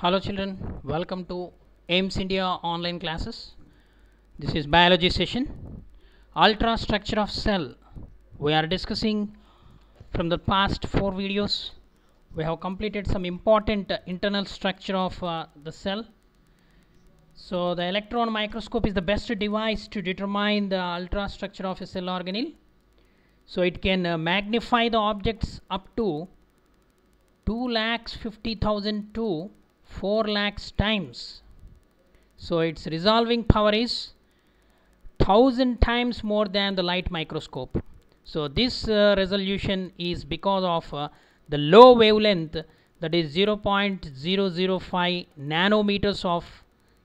Hello children, welcome to AIMS India online classes. This is biology session. Ultra structure of cell. We are discussing from the past four videos. We have completed some important uh, internal structure of uh, the cell. So the electron microscope is the best device to determine the ultra structure of a cell organelle. So it can uh, magnify the objects up to 2 lakhs 50,000 to 4 lakhs times. So its resolving power is 1000 times more than the light microscope. So this uh, resolution is because of uh, the low wavelength that is 0.005 nanometers of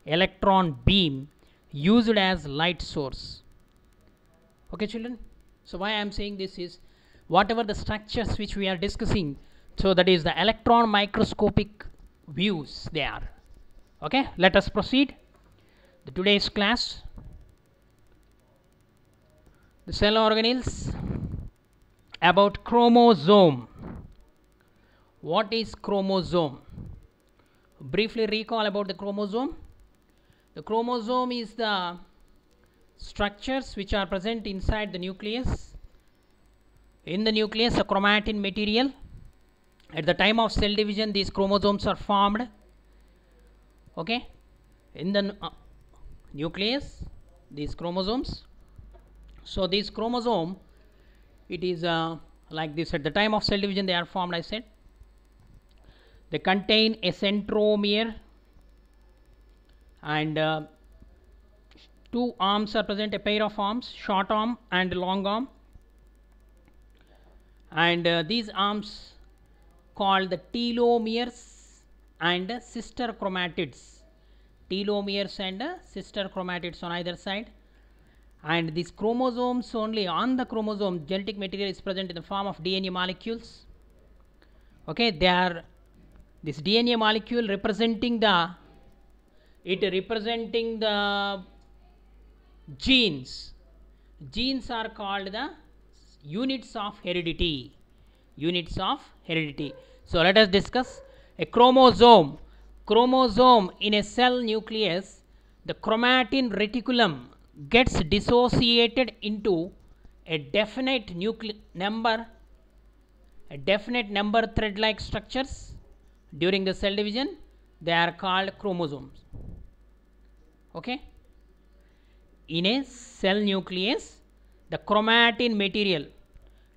electron beam used as light source. Okay children? So why I am saying this is whatever the structures which we are discussing so that is the electron microscopic views there okay let us proceed the today's class the cell organelles about chromosome what is chromosome briefly recall about the chromosome the chromosome is the structures which are present inside the nucleus in the nucleus a chromatin material at the time of cell division these chromosomes are formed okay in the uh, nucleus these chromosomes so this chromosome it is uh, like this at the time of cell division they are formed i said they contain a centromere and uh, two arms are present a pair of arms short arm and long arm and uh, these arms called the telomeres and sister chromatids. Telomeres and sister chromatids on either side. And these chromosomes only on the chromosome genetic material is present in the form of DNA molecules. Okay, they are this DNA molecule representing the it representing the genes. Genes are called the units of heredity units of heredity. So let us discuss a chromosome. Chromosome in a cell nucleus, the chromatin reticulum gets dissociated into a definite number, a definite number thread-like structures during the cell division. They are called chromosomes. Okay. In a cell nucleus, the chromatin material,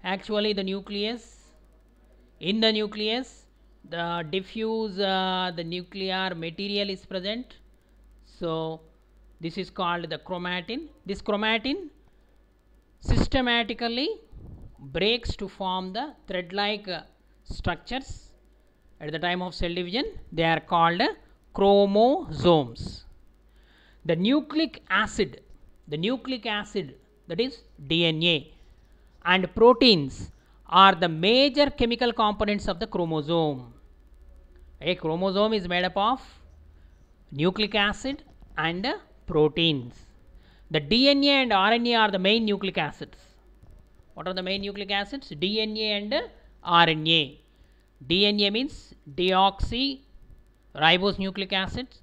actually the nucleus in the nucleus, the diffuse uh, the nuclear material is present. So this is called the chromatin. This chromatin systematically breaks to form the thread-like uh, structures. At the time of cell division, they are called uh, chromosomes. The nucleic acid, the nucleic acid that is DNA and proteins are the major chemical components of the chromosome. A chromosome is made up of nucleic acid and proteins. The DNA and RNA are the main nucleic acids. What are the main nucleic acids? DNA and RNA. DNA means deoxy ribose nucleic acids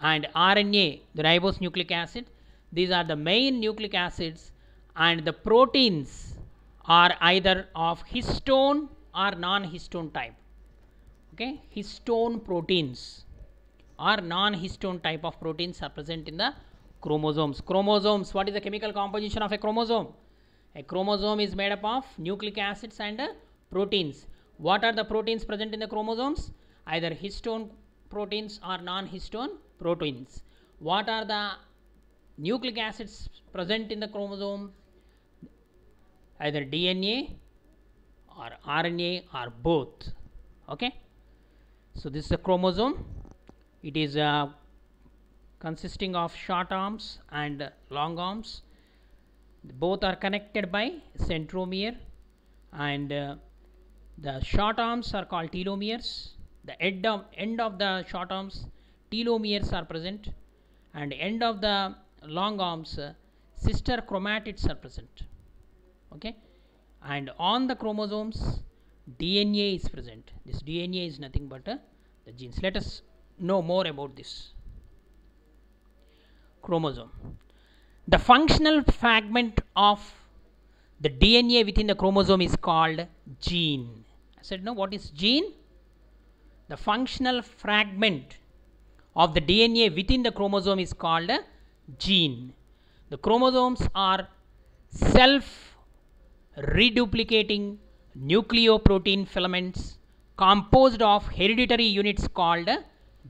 and RNA, the ribose nucleic acid. These are the main nucleic acids and the proteins are either of histone or non-histone type okay histone proteins or non-histone type of proteins are present in the chromosomes chromosomes what is the chemical composition of a chromosome a chromosome is made up of nucleic acids and uh, proteins what are the proteins present in the chromosomes either histone proteins or non-histone proteins what are the nucleic acids present in the chromosome either DNA or RNA or both okay so this is a chromosome it is uh, consisting of short arms and long arms both are connected by centromere and uh, the short arms are called telomeres the end of, end of the short arms telomeres are present and end of the long arms uh, sister chromatids are present okay and on the chromosomes DNA is present this DNA is nothing but uh, the genes let us know more about this chromosome the functional fragment of the DNA within the chromosome is called gene I said no what is gene the functional fragment of the DNA within the chromosome is called a uh, gene the chromosomes are self reduplicating nucleoprotein filaments composed of hereditary units called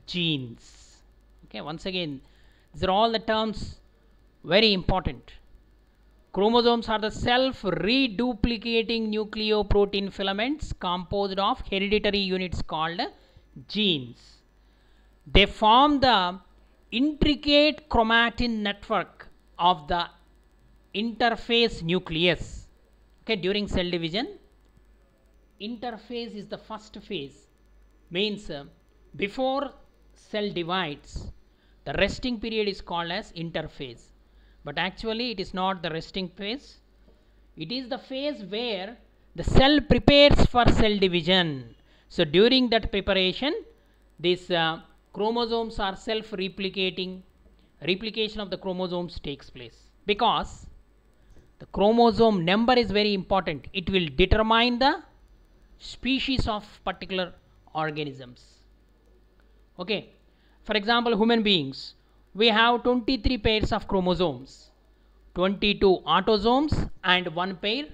genes. Okay, once again, these are all the terms very important. Chromosomes are the self-reduplicating nucleoprotein filaments composed of hereditary units called genes. They form the intricate chromatin network of the interface nucleus okay during cell division interphase is the first phase means uh, before cell divides the resting period is called as interphase but actually it is not the resting phase it is the phase where the cell prepares for cell division so during that preparation these uh, chromosomes are self replicating replication of the chromosomes takes place because the chromosome number is very important. It will determine the species of particular organisms. Okay. For example, human beings, we have 23 pairs of chromosomes, 22 autosomes and one pair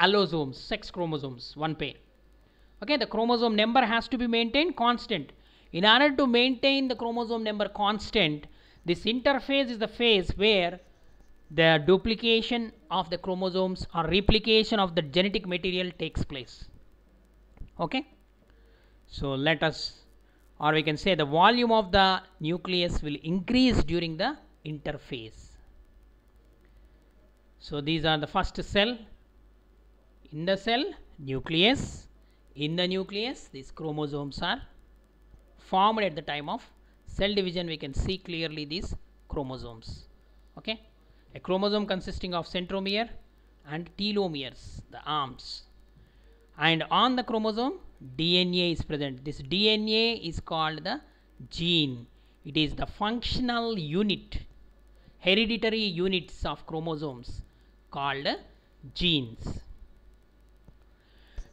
allosomes, sex chromosomes, one pair. Okay, the chromosome number has to be maintained constant. In order to maintain the chromosome number constant, this interphase is the phase where the duplication of the chromosomes or replication of the genetic material takes place okay so let us or we can say the volume of the nucleus will increase during the interphase so these are the first cell in the cell nucleus in the nucleus these chromosomes are formed at the time of cell division we can see clearly these chromosomes okay a chromosome consisting of centromere and telomeres, the arms. And on the chromosome, DNA is present. This DNA is called the gene. It is the functional unit, hereditary units of chromosomes called genes.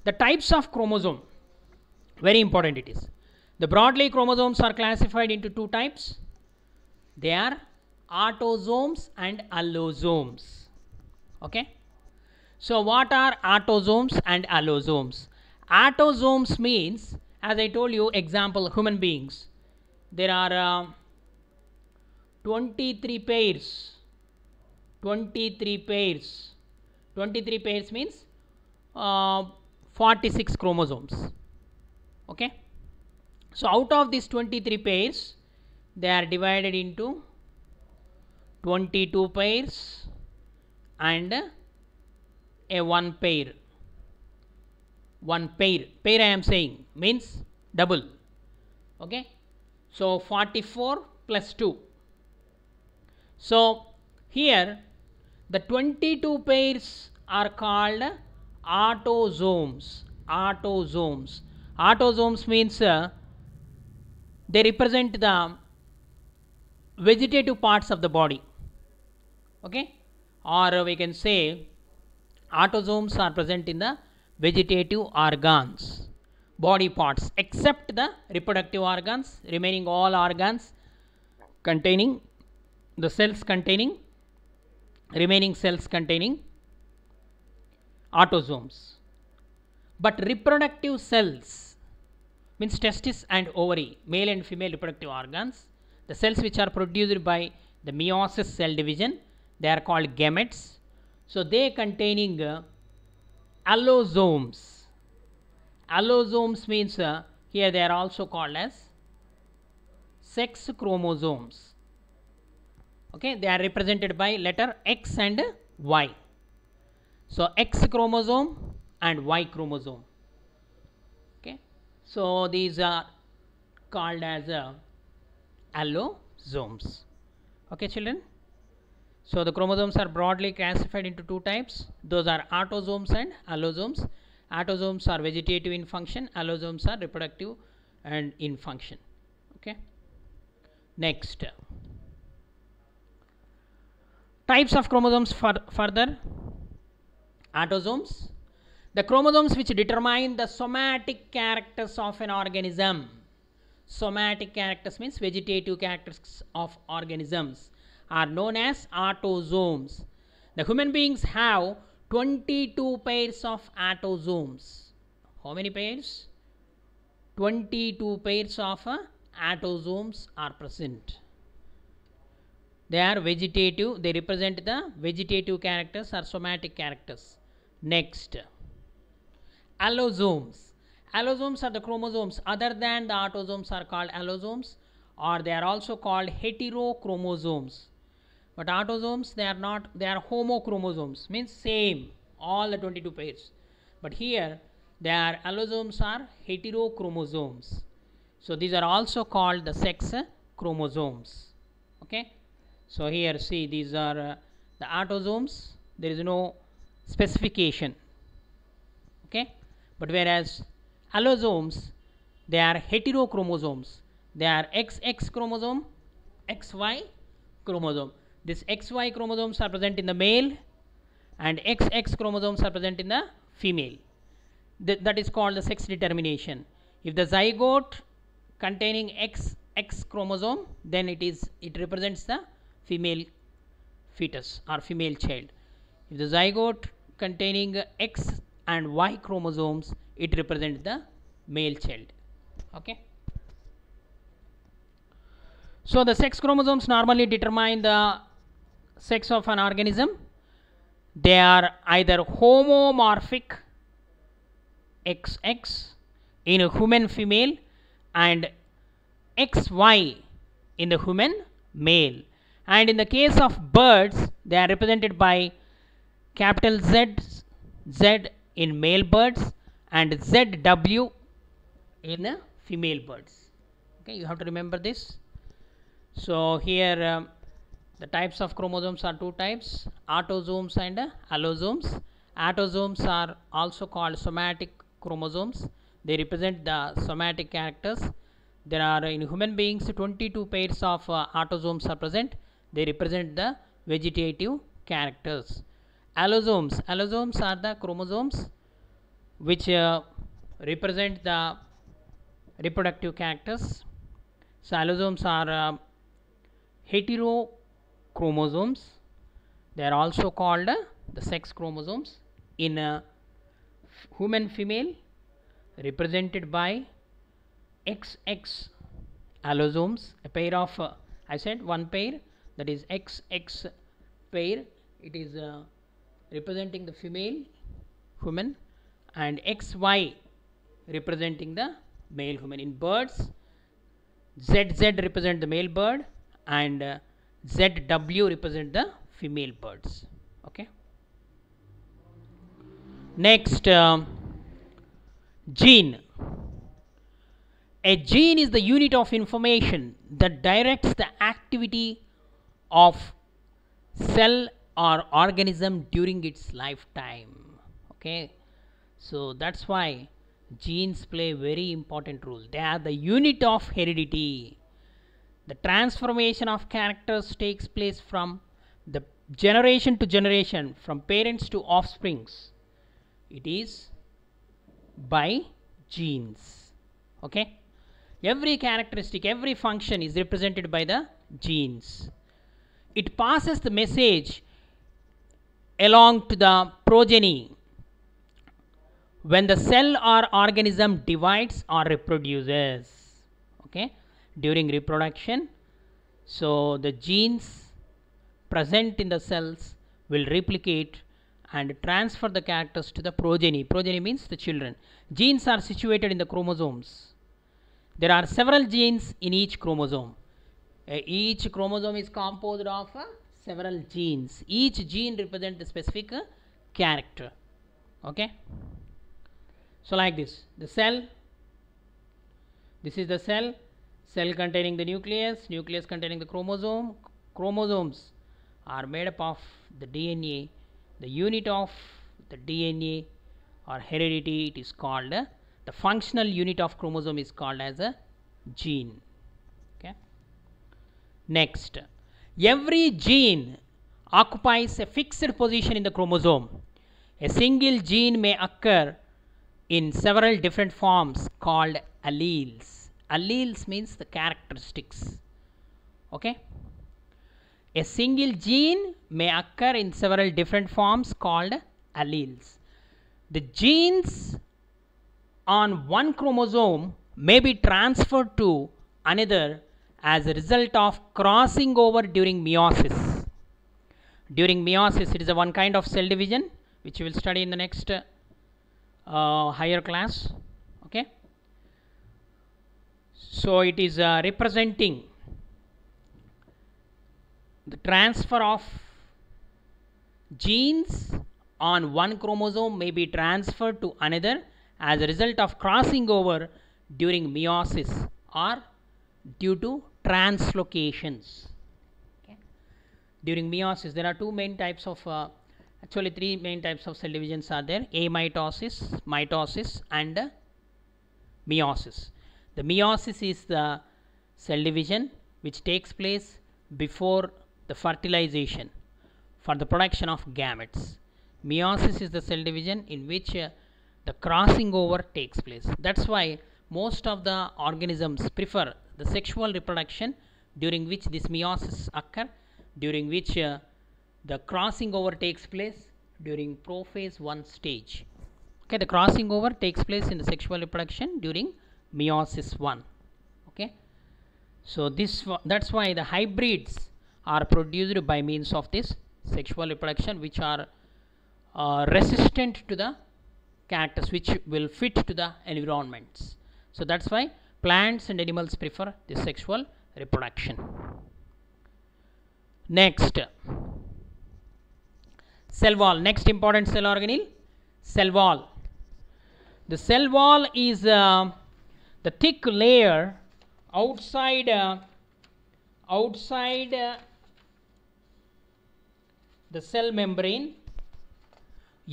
The types of chromosome, very important it is. The broadly chromosomes are classified into two types. They are autosomes and allosomes okay so what are autosomes and allosomes autosomes means as i told you example human beings there are uh, 23 pairs 23 pairs 23 pairs means uh, 46 chromosomes okay so out of these 23 pairs they are divided into 22 pairs and a one pair one pair pair I am saying means double okay so 44 plus 2 so here the 22 pairs are called autosomes autosomes autosomes means uh, they represent the vegetative parts of the body okay or we can say autosomes are present in the vegetative organs body parts except the reproductive organs remaining all organs containing the cells containing remaining cells containing autosomes but reproductive cells means testis and ovary male and female reproductive organs the cells which are produced by the meiosis cell division they are called gametes. So they containing uh, allosomes. Allosomes means uh, here they are also called as sex chromosomes. Okay, they are represented by letter X and Y. So X chromosome and Y chromosome. Okay, so these are called as uh, allosomes. Okay, children. So the chromosomes are broadly classified into two types. Those are autosomes and allosomes. Autosomes are vegetative in function, allosomes are reproductive and in function. Okay. Next. Types of chromosomes for further. Autosomes. The chromosomes which determine the somatic characters of an organism. Somatic characters means vegetative characters of organisms are known as autosomes. The human beings have 22 pairs of autosomes. How many pairs? 22 pairs of uh, autosomes are present. They are vegetative, they represent the vegetative characters or somatic characters. Next, allosomes. Allosomes are the chromosomes other than the autosomes are called allosomes or they are also called heterochromosomes but autosomes they are not they are homochromosomes means same all the 22 pairs but here their allosomes are heterochromosomes so these are also called the sex chromosomes okay so here see these are uh, the autosomes there is no specification okay but whereas allosomes they are heterochromosomes they are xx chromosome xy chromosome this XY chromosomes are present in the male and XX chromosomes are present in the female. Th that is called the sex determination. If the zygote containing X, X chromosome, then it is it represents the female fetus or female child. If the zygote containing X and Y chromosomes, it represents the male child. Okay. So the sex chromosomes normally determine the sex of an organism they are either homomorphic xx in a human female and xy in the human male and in the case of birds they are represented by capital Z Z in male birds and ZW in female birds okay you have to remember this so here um, the types of chromosomes are two types, autosomes and allosomes. Autosomes are also called somatic chromosomes. They represent the somatic characters. There are in human beings 22 pairs of uh, autosomes are present. They represent the vegetative characters. Allosomes. Allosomes are the chromosomes which uh, represent the reproductive characters. So allosomes are uh, hetero chromosomes they are also called uh, the sex chromosomes in a uh, human female represented by XX allosomes a pair of uh, I said one pair that is XX pair it is uh, representing the female human and XY representing the male human in birds ZZ represent the male bird and uh, ZW represent the female birds okay next um, gene a gene is the unit of information that directs the activity of cell or organism during its lifetime okay so that's why genes play very important role they are the unit of heredity the transformation of characters takes place from the generation to generation from parents to offsprings it is by genes okay every characteristic every function is represented by the genes it passes the message along to the progeny when the cell or organism divides or reproduces okay during reproduction. So the genes present in the cells will replicate and transfer the characters to the progeny. Progeny means the children. Genes are situated in the chromosomes. There are several genes in each chromosome. Uh, each chromosome is composed of uh, several genes. Each gene represents a specific uh, character. Okay. So like this, the cell, this is the cell, Cell containing the nucleus, nucleus containing the chromosome. Chromosomes are made up of the DNA. The unit of the DNA or heredity it is called uh, the functional unit of chromosome is called as a gene. Okay. Next, every gene occupies a fixed position in the chromosome. A single gene may occur in several different forms called alleles alleles means the characteristics okay a single gene may occur in several different forms called alleles the genes on one chromosome may be transferred to another as a result of crossing over during meiosis during meiosis it is a one kind of cell division which we will study in the next uh, higher class so it is uh, representing the transfer of genes on one chromosome may be transferred to another as a result of crossing over during meiosis or due to translocations. Okay. During meiosis, there are two main types of, uh, actually three main types of cell divisions are there, amitosis, mitosis and uh, meiosis. The meiosis is the cell division which takes place before the fertilization for the production of gametes. Meiosis is the cell division in which uh, the crossing over takes place. That's why most of the organisms prefer the sexual reproduction during which this meiosis occur, during which uh, the crossing over takes place during prophase 1 stage. Okay, the crossing over takes place in the sexual reproduction during meiosis 1 okay so this that's why the hybrids are produced by means of this sexual reproduction which are uh, resistant to the characters, which will fit to the environments so that's why plants and animals prefer the sexual reproduction next cell wall next important cell organelle cell wall the cell wall is uh, the thick layer outside uh, outside uh, the cell membrane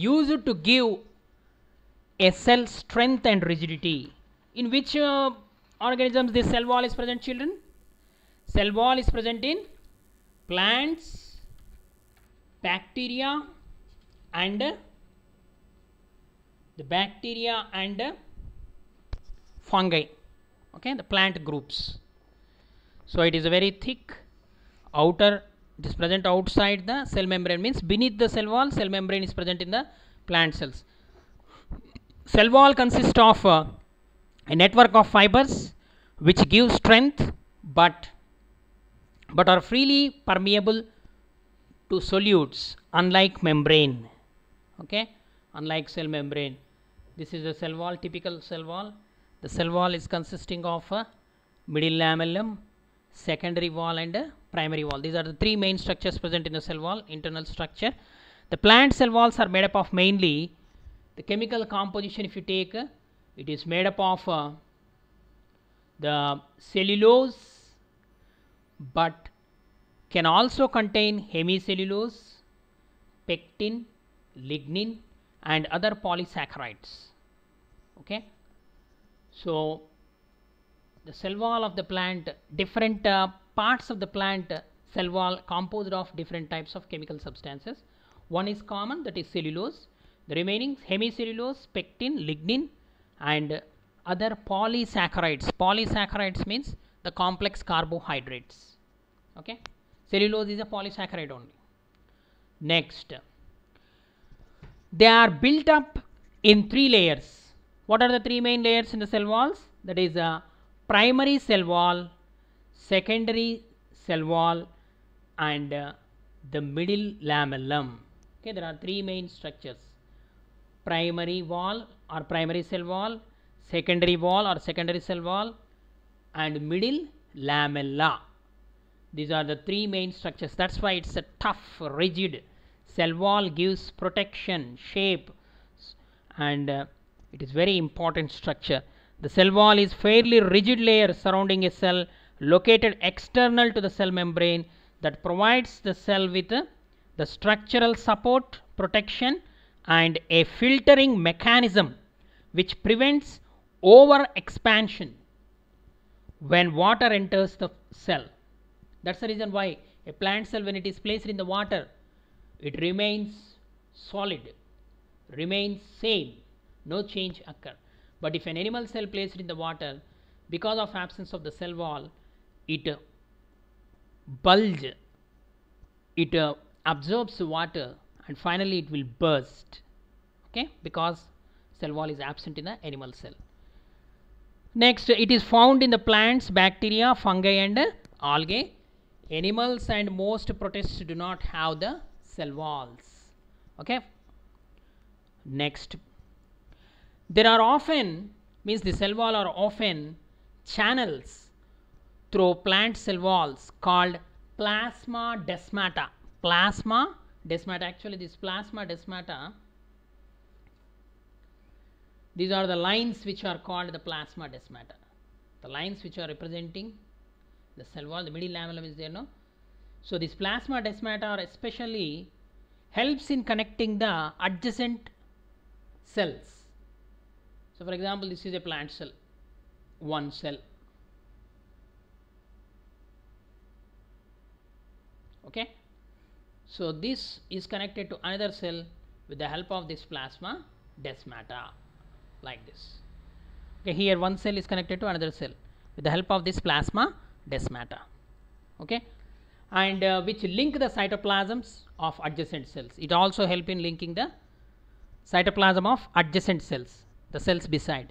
used to give a cell strength and rigidity in which uh, organisms this cell wall is present children cell wall is present in plants bacteria and uh, the bacteria and uh, fungi okay the plant groups so it is a very thick outer it is present outside the cell membrane means beneath the cell wall cell membrane is present in the plant cells cell wall consists of uh, a network of fibers which give strength but but are freely permeable to solutes unlike membrane okay unlike cell membrane this is the cell wall typical cell wall the cell wall is consisting of a middle lamellum, secondary wall and primary wall. These are the three main structures present in the cell wall, internal structure. The plant cell walls are made up of mainly the chemical composition if you take, it is made up of uh, the cellulose but can also contain hemicellulose, pectin, lignin and other polysaccharides. Okay. So the cell wall of the plant, different uh, parts of the plant cell wall composed of different types of chemical substances. One is common that is cellulose, the remaining hemicellulose, pectin, lignin and other polysaccharides. Polysaccharides means the complex carbohydrates. Okay, Cellulose is a polysaccharide only. Next, they are built up in three layers what are the three main layers in the cell walls? That is a uh, primary cell wall, secondary cell wall and uh, the middle lamellum. Okay, there are three main structures. Primary wall or primary cell wall, secondary wall or secondary cell wall and middle lamella. These are the three main structures. That's why it's a tough, rigid cell wall gives protection, shape and uh, it is very important structure. The cell wall is fairly rigid layer surrounding a cell located external to the cell membrane that provides the cell with uh, the structural support, protection and a filtering mechanism which prevents over expansion when water enters the cell. That's the reason why a plant cell when it is placed in the water, it remains solid, remains same no change occur. But if an animal cell placed in the water, because of absence of the cell wall, it bulge, it absorbs water and finally it will burst, okay, because cell wall is absent in the animal cell. Next, it is found in the plants, bacteria, fungi and algae. Animals and most protists do not have the cell walls. Okay. Next, there are often, means the cell wall are often channels through plant cell walls called plasma desmata. Plasma desmata, actually this plasma desmata, these are the lines which are called the plasma desmata. The lines which are representing the cell wall, the middle lamellum is there, no? So this plasma desmata are especially helps in connecting the adjacent cells so for example, this is a plant cell, one cell. Okay. So this is connected to another cell with the help of this plasma desmata like this. Okay, here one cell is connected to another cell with the help of this plasma desmata. Okay, and uh, which link the cytoplasms of adjacent cells. It also help in linking the cytoplasm of adjacent cells the cells beside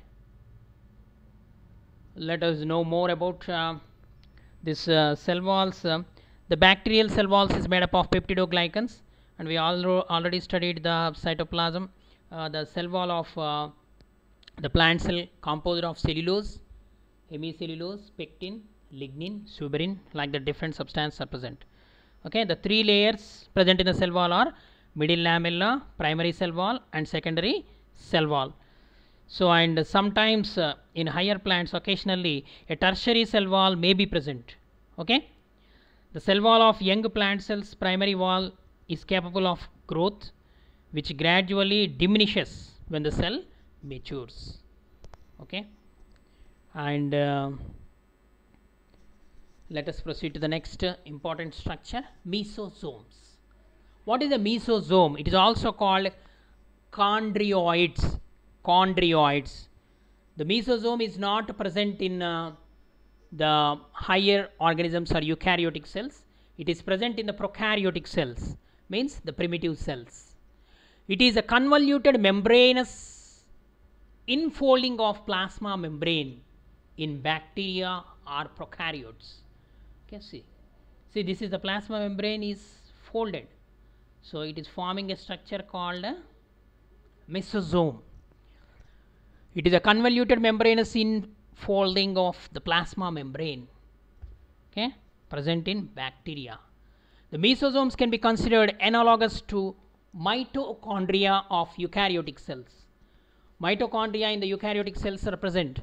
let us know more about uh, this uh, cell walls uh, the bacterial cell walls is made up of peptidoglycans and we al already studied the cytoplasm uh, the cell wall of uh, the plant cell composed of cellulose hemicellulose pectin lignin suberin like the different substances are present okay the three layers present in the cell wall are middle lamella primary cell wall and secondary cell wall so and sometimes uh, in higher plants occasionally a tertiary cell wall may be present. Okay. The cell wall of young plant cells primary wall is capable of growth which gradually diminishes when the cell matures. Okay. And uh, let us proceed to the next uh, important structure mesosomes. What is a mesosome? It is also called chondrioids chondrioids. The mesosome is not present in uh, the higher organisms or eukaryotic cells. It is present in the prokaryotic cells, means the primitive cells. It is a convoluted membranous infolding of plasma membrane in bacteria or prokaryotes. Okay, see. See, this is the plasma membrane is folded. So, it is forming a structure called a mesosome. It is a convoluted membranous infolding of the plasma membrane okay, present in bacteria. The mesosomes can be considered analogous to mitochondria of eukaryotic cells. Mitochondria in the eukaryotic cells are present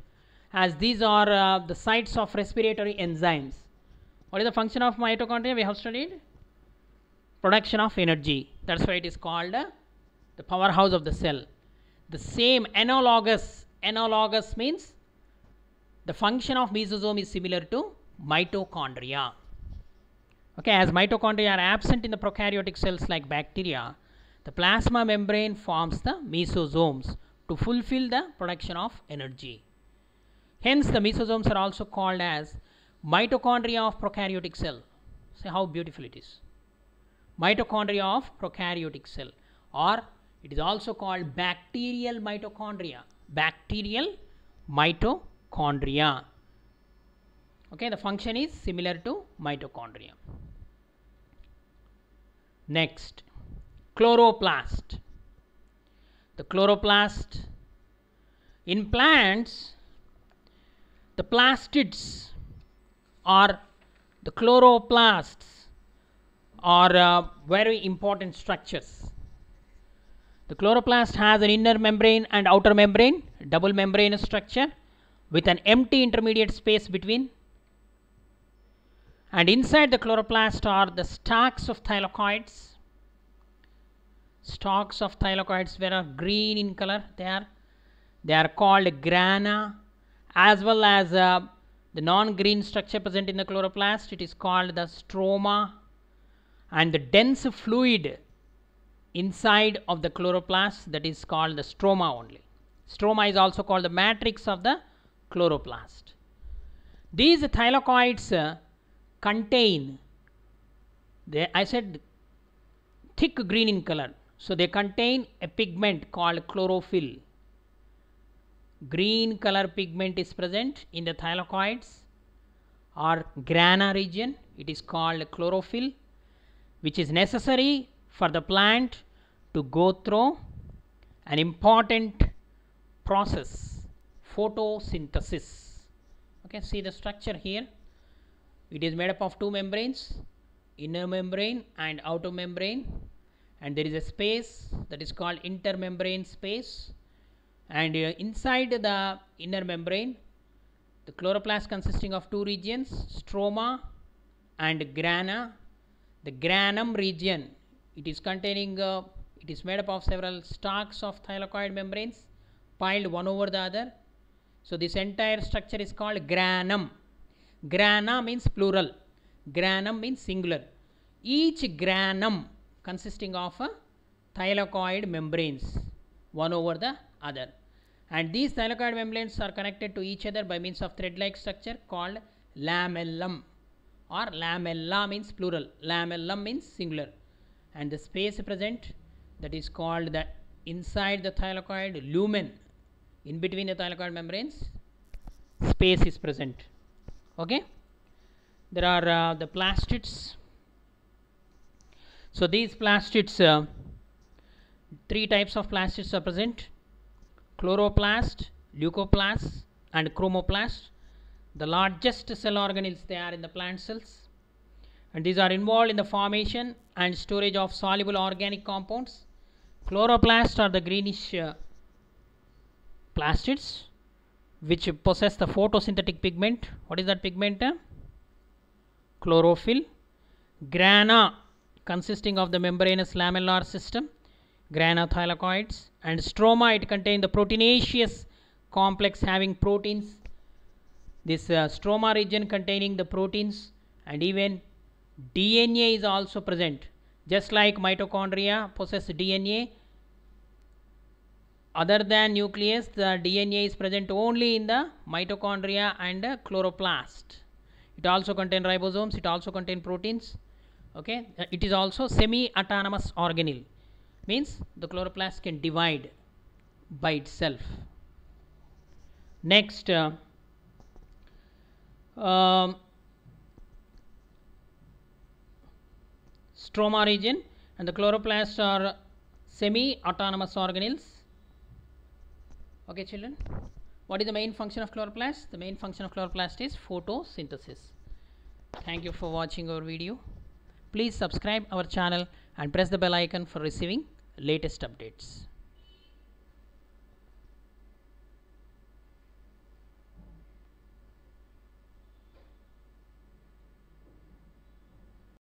as these are uh, the sites of respiratory enzymes. What is the function of mitochondria? We have studied production of energy. That's why it is called uh, the powerhouse of the cell the same analogous. Analogous means the function of mesosome is similar to mitochondria. Okay, as mitochondria are absent in the prokaryotic cells like bacteria, the plasma membrane forms the mesosomes to fulfill the production of energy. Hence, the mesosomes are also called as mitochondria of prokaryotic cell. See how beautiful it is. Mitochondria of prokaryotic cell or it is also called bacterial mitochondria. Bacterial mitochondria. Okay, the function is similar to mitochondria. Next, chloroplast. The chloroplast. In plants, the plastids are the chloroplasts are uh, very important structures the chloroplast has an inner membrane and outer membrane, double membrane structure with an empty intermediate space between. And inside the chloroplast are the stalks of thylakoids. Stalks of thylakoids are green in color. They are, they are called grana as well as uh, the non-green structure present in the chloroplast. It is called the stroma and the dense fluid inside of the chloroplast that is called the stroma only. Stroma is also called the matrix of the chloroplast. These thylakoids uh, contain, they, I said thick green in color. So they contain a pigment called chlorophyll. Green color pigment is present in the thylakoids or grana region. It is called chlorophyll which is necessary for the plant to go through an important process photosynthesis okay see the structure here it is made up of two membranes inner membrane and outer membrane and there is a space that is called intermembrane space and uh, inside the inner membrane the chloroplast consisting of two regions stroma and grana the granum region it is containing uh, it is made up of several stalks of thylakoid membranes piled one over the other so this entire structure is called granum grana means plural granum means singular each granum consisting of a uh, thylakoid membranes one over the other and these thylakoid membranes are connected to each other by means of thread like structure called lamellum or lamella means plural lamellum means singular and the space present that is called the inside the thylakoid lumen in between the thylakoid membranes space is present okay there are uh, the plastids so these plastids uh, three types of plastids are present chloroplast leucoplast and chromoplast the largest cell organelles they are in the plant cells and these are involved in the formation and storage of soluble organic compounds. Chloroplasts are the greenish uh, plastids which possess the photosynthetic pigment. What is that pigment? Uh? Chlorophyll. Grana consisting of the membranous lamellar system, thylakoids and stroma it contains the proteinaceous complex having proteins. This uh, stroma region containing the proteins and even DNA is also present just like mitochondria possess DNA other than nucleus the DNA is present only in the mitochondria and the chloroplast it also contain ribosomes it also contain proteins okay uh, it is also semi autonomous organelle means the chloroplast can divide by itself next uh, um, stroma region and the chloroplasts are semi-autonomous organelles. Okay children, what is the main function of chloroplast? The main function of chloroplast is photosynthesis. Thank you for watching our video. Please subscribe our channel and press the bell icon for receiving latest updates.